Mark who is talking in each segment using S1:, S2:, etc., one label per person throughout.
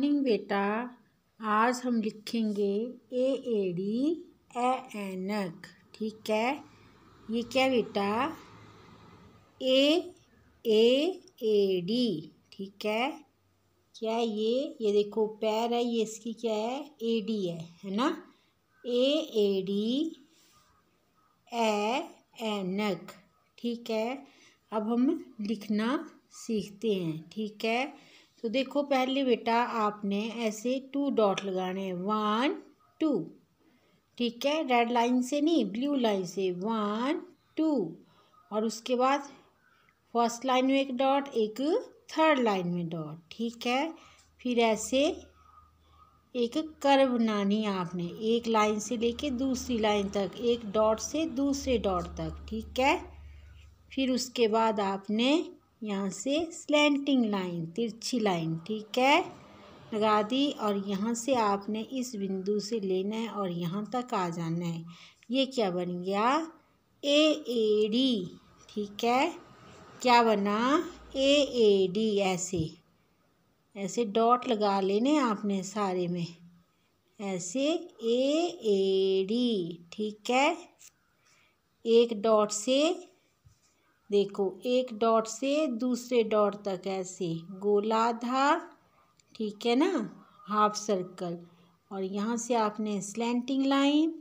S1: morning बेटा आज हम लिखेंगे ए ए डी ए एनक ठीक है ये क्या बेटा ए ए ए डी ठीक है क्या ये ये देखो पैर है ये इसकी क्या है ए डी है है ना ए ए डी ए एनक ठीक है अब हम लिखना सीखते हैं ठीक है तो देखो पहले बेटा आपने ऐसे टू डॉट लगाने हैं वन टू ठीक है रेड लाइन से नहीं ब्लू लाइन से वन टू और उसके बाद फर्स्ट लाइन में एक डॉट एक थर्ड लाइन में डॉट ठीक है फिर ऐसे एक कर्व बनानी है आपने एक लाइन से लेके दूसरी लाइन तक एक डॉट से दूसरे डॉट तक ठीक है फिर उसके बाद आपने यहाँ से स्लेंटिंग लाइन तिरछी लाइन ठीक है लगा दी और यहाँ से आपने इस बिंदु से लेना है और यहाँ तक आ जाना है ये क्या बन गया ए ए डी ठीक है क्या बना ए ए डी ऐसे ऐसे डॉट लगा लेने आपने सारे में ऐसे ए ए डी ठीक है एक डॉट से देखो एक डॉट से दूसरे डॉट तक ऐसे गोलाधार ठीक है ना हाफ सर्कल और यहाँ से आपने स्लैंटिंग लाइन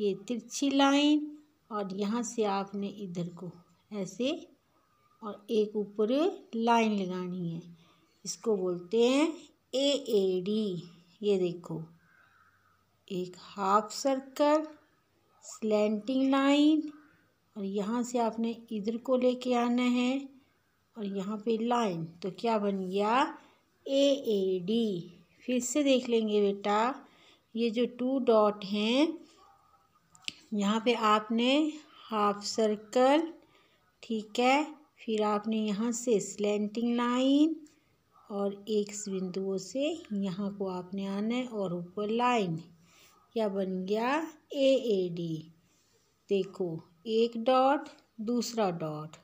S1: ये तिरछी लाइन और यहाँ से आपने इधर को ऐसे और एक ऊपर लाइन लगानी है इसको बोलते हैं ए ए डी ये देखो एक हाफ सर्कल स्लैंटिंग लाइन और यहाँ से आपने इधर को लेके आना है और यहाँ पे लाइन तो क्या बन गया ए ए डी फिर से देख लेंगे बेटा ये जो टू डॉट हैं यहाँ पे आपने हाफ सर्कल ठीक है फिर आपने यहाँ से स्लेंटिंग लाइन और एक बिंदुओं से यहाँ को आपने आना है और ऊपर लाइन क्या बन गया ए ए डी देखो एक डॉट दूसरा डॉट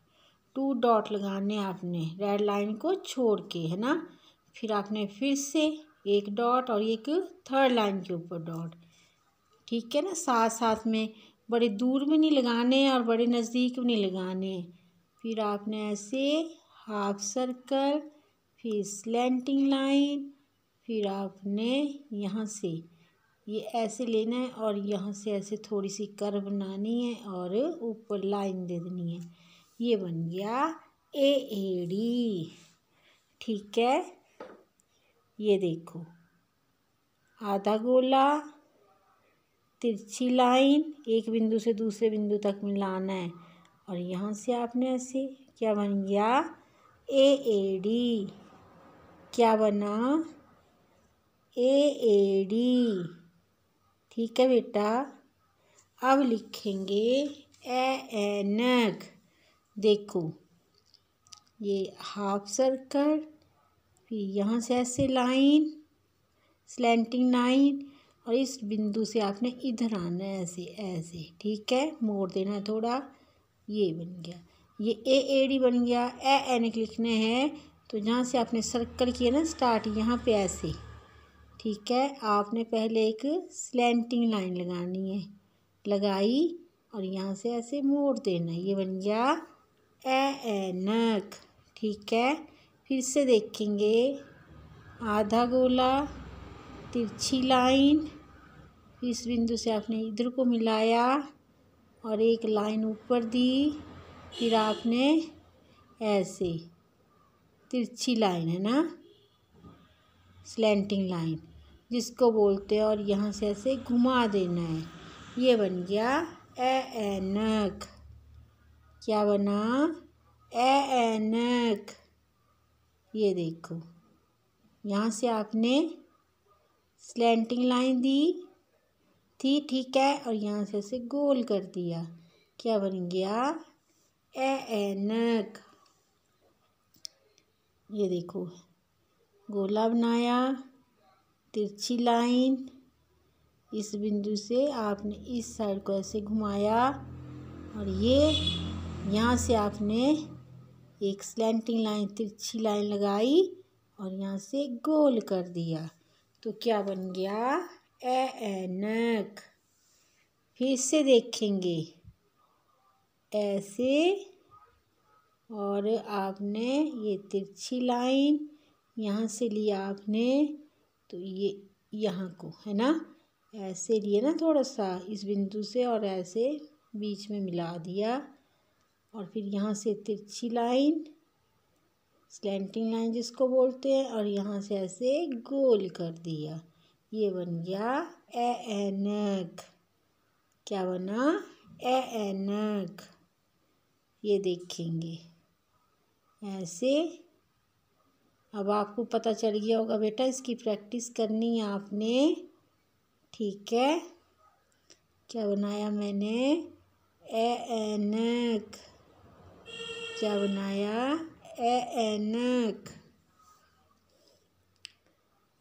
S1: टू डॉट लगाने आपने रेड लाइन को छोड़ के है ना फिर आपने फिर से एक डॉट और एक थर्ड लाइन के ऊपर डॉट ठीक है ना साथ साथ में बड़े दूर में नहीं लगाने और बड़े नज़दीक में नहीं लगाने फिर आपने ऐसे हाफ सर्कल फिर स्लेंटिंग लाइन फिर आपने यहाँ से ये ऐसे लेना है और यहाँ से ऐसे थोड़ी सी कर बनानी है और ऊपर लाइन दे देनी है ये बन गया ए ए डी ठीक है ये देखो आधा गोला तिरछी लाइन एक बिंदु से दूसरे बिंदु तक मिलाना है और यहाँ से आपने ऐसे क्या बन गया ए ए डी क्या बना ए ए डी ठीक है बेटा अब लिखेंगे ए एनक देखो ये हाफ सर्कल फिर यहाँ से ऐसे लाइन स्लेंटिंग लाइन और इस बिंदु से आपने इधर आना है ऐसे ऐसे ठीक है मोड़ देना है थोड़ा ये बन गया ये ए ए डी बन गया ए एनक लिखना है तो जहाँ से आपने सर्कल किया ना स्टार्ट यहाँ पे ऐसे ठीक है आपने पहले एक स्लैंटिंग लाइन लगानी है लगाई और यहाँ से ऐसे मोड़ देना ये बन गया ए एनक ठीक है फिर से देखेंगे आधा गोला तिरछी लाइन इस बिंदु से आपने इधर को मिलाया और एक लाइन ऊपर दी फिर आपने ऐसे तिरछी लाइन है ना स्लैंटिंग लाइन जिसको बोलते हैं और यहाँ से ऐसे घुमा देना है ये बन गया ए एनक क्या बना ए एनक ये देखो यहाँ से आपने स्लेंटिंग लाइन दी थी ठीक है और यहाँ से ऐसे गोल कर दिया क्या बन गया ए एनक ये देखो गोला बनाया तिरछी लाइन इस बिंदु से आपने इस साइड को ऐसे घुमाया और ये यहाँ से आपने एक स्लैंटिंग लाइन तिरछी लाइन लगाई और यहाँ से गोल कर दिया तो क्या बन गया ए एनक फिर से देखेंगे ऐसे और आपने ये तिरछी लाइन यहाँ से लिया आपने तो ये यहाँ को है ना ऐसे लिए ना थोड़ा सा इस बिंदु से और ऐसे बीच में मिला दिया और फिर यहाँ से तिरछी लाइन स्लैंटिंग लाइन जिसको बोलते हैं और यहाँ से ऐसे गोल कर दिया ये बन गया ए एनक क्या बना ए एनक ये देखेंगे ऐसे अब आपको पता चल गया होगा बेटा इसकी प्रैक्टिस करनी है आपने ठीक है क्या बनाया मैंने ए एनक क्या बनाया ए एनक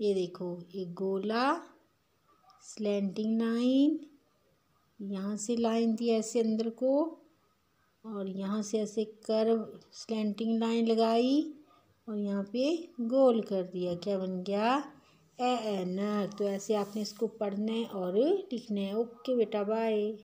S1: ये देखो ये गोला स्लेंटिंग लाइन यहाँ से लाइन दी ऐसे अंदर को और यहाँ से ऐसे कर्व स्लैंडिंग लाइन लगाई और यहाँ पे गोल कर दिया क्या बन गया ए एन तो ऐसे आपने इसको पढ़ना है और लिखना है ओके बेटा बाय